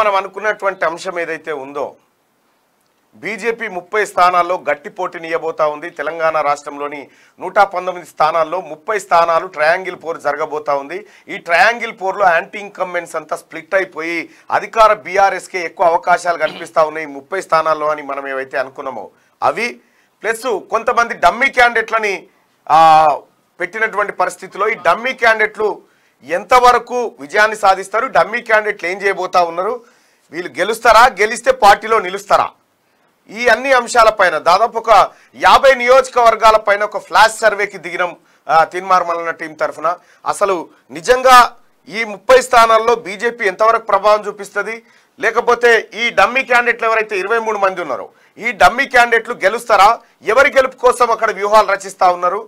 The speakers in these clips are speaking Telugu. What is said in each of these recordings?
మనం అనుకున్నటువంటి అంశం ఏదైతే ఉందో బీజేపీ ముప్పై స్థానాల్లో గట్టి పోటీనియబోతా ఉంది తెలంగాణ రాష్ట్రంలోని నూట పంతొమ్మిది స్థానాల్లో ముప్పై స్థానాలు ట్రయాంగిల్ పోర్ జరగబోతా ఉంది ఈ ట్రయాంగిల్ పోర్లో యాంటీ ఇన్కంబెన్స్ అంతా స్ప్లిట్ అయిపోయి అధికార బీఆర్ఎస్కే ఎక్కువ అవకాశాలు కనిపిస్తూ ఉన్నాయి ముప్పై స్థానాల్లో అని మనం ఏవైతే అనుకున్నామో అవి ప్లస్ కొంతమంది డమ్మీ క్యాండిడేట్లని పెట్టినటువంటి పరిస్థితిలో ఈ డమ్మీ క్యాండిడేట్లు ఎంతవరకు విజయాన్ని సాధిస్తారు డమ్మీ క్యాండిడేట్లు ఏం చేయబోతా ఉన్నారు వీళ్ళు గెలుస్తారా గెలిస్తే పార్టీలో నిలుస్తారా ఈ అన్ని అంశాలపైన దాదాపు ఒక యాభై నియోజకవర్గాల పైన ఒక ఫ్లాష్ సర్వేకి దిగినం తిన్మార్మలన్న టీం తరఫున అసలు నిజంగా ఈ ముప్పై స్థానాల్లో బీజేపీ ఎంతవరకు ప్రభావం చూపిస్తుంది లేకపోతే ఈ డమ్మీ క్యాండిడేట్లు ఎవరైతే ఇరవై మంది ఉన్నారో ఈ డమ్మీ క్యాండిడేట్లు గెలుస్తారా ఎవరి గెలుపు కోసం అక్కడ వ్యూహాలు రచిస్తూ ఉన్నారు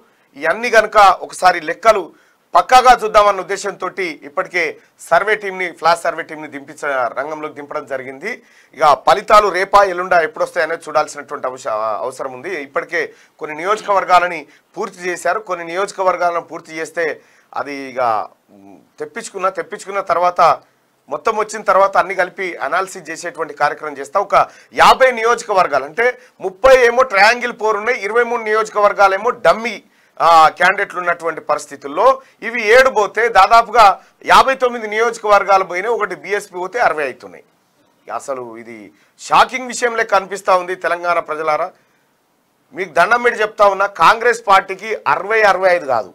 ఇవన్నీ కనుక ఒకసారి లెక్కలు పక్కాగా చూద్దామన్న ఉద్దేశంతో ఇప్పటికే సర్వే టీంని ఫ్లాష్ సర్వే టీంని దింపించ రంగంలోకి దింపడం జరిగింది ఇక ఫలితాలు రేపా ఎల్లుండా ఎప్పుడొస్తాయనేది చూడాల్సినటువంటి అవసరం ఉంది ఇప్పటికే కొన్ని నియోజకవర్గాలని పూర్తి చేశారు కొన్ని నియోజకవర్గాలను పూర్తి చేస్తే అది ఇక తెప్పించుకున్న తెప్పించుకున్న తర్వాత మొత్తం వచ్చిన తర్వాత అన్ని కలిపి అనాలిసిస్ చేసేటువంటి కార్యక్రమం చేస్తా ఒక యాభై నియోజకవర్గాలు అంటే ముప్పై ఏమో ట్రయాంగిల్ పోరున్నాయి ఇరవై మూడు నియోజకవర్గాలేమో డమ్మీ క్యాండిడేట్లు ఉన్నటువంటి పరిస్థితుల్లో ఇవి ఏడు పోతే దాదాపుగా యాభై తొమ్మిది నియోజకవర్గాలు పోయినాయి ఒకటి బీఎస్పీ పోతే అరవై అవుతున్నాయి అసలు ఇది షాకింగ్ విషయంలో కనిపిస్తూ ఉంది తెలంగాణ ప్రజలారా మీకు దండం పెట్టి చెప్తా ఉన్నా కాంగ్రెస్ పార్టీకి అరవై అరవై ఐదు కాదు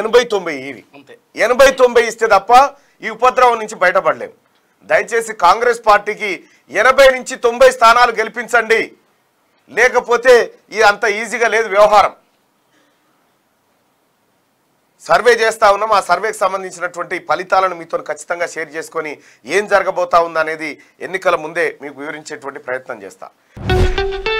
ఎనభై తొంభై ఇవి ఎనభై తొంభై ఇస్తే తప్ప ఈ ఉపద్రవం నుంచి బయటపడలేము దయచేసి కాంగ్రెస్ పార్టీకి ఎనభై నుంచి తొంభై స్థానాలు గెలిపించండి లేకపోతే ఇది అంత ఈజీగా లేదు వ్యవహారం సర్వే చేస్తా ఉన్నాం ఆ సర్వేకి సంబంధించినటువంటి ఫలితాలను మీతో ఖచ్చితంగా షేర్ చేసుకొని ఏం జరగబోతా ఉందనేది ఎన్నికల ముందే మీకు వివరించేటువంటి ప్రయత్నం చేస్తాను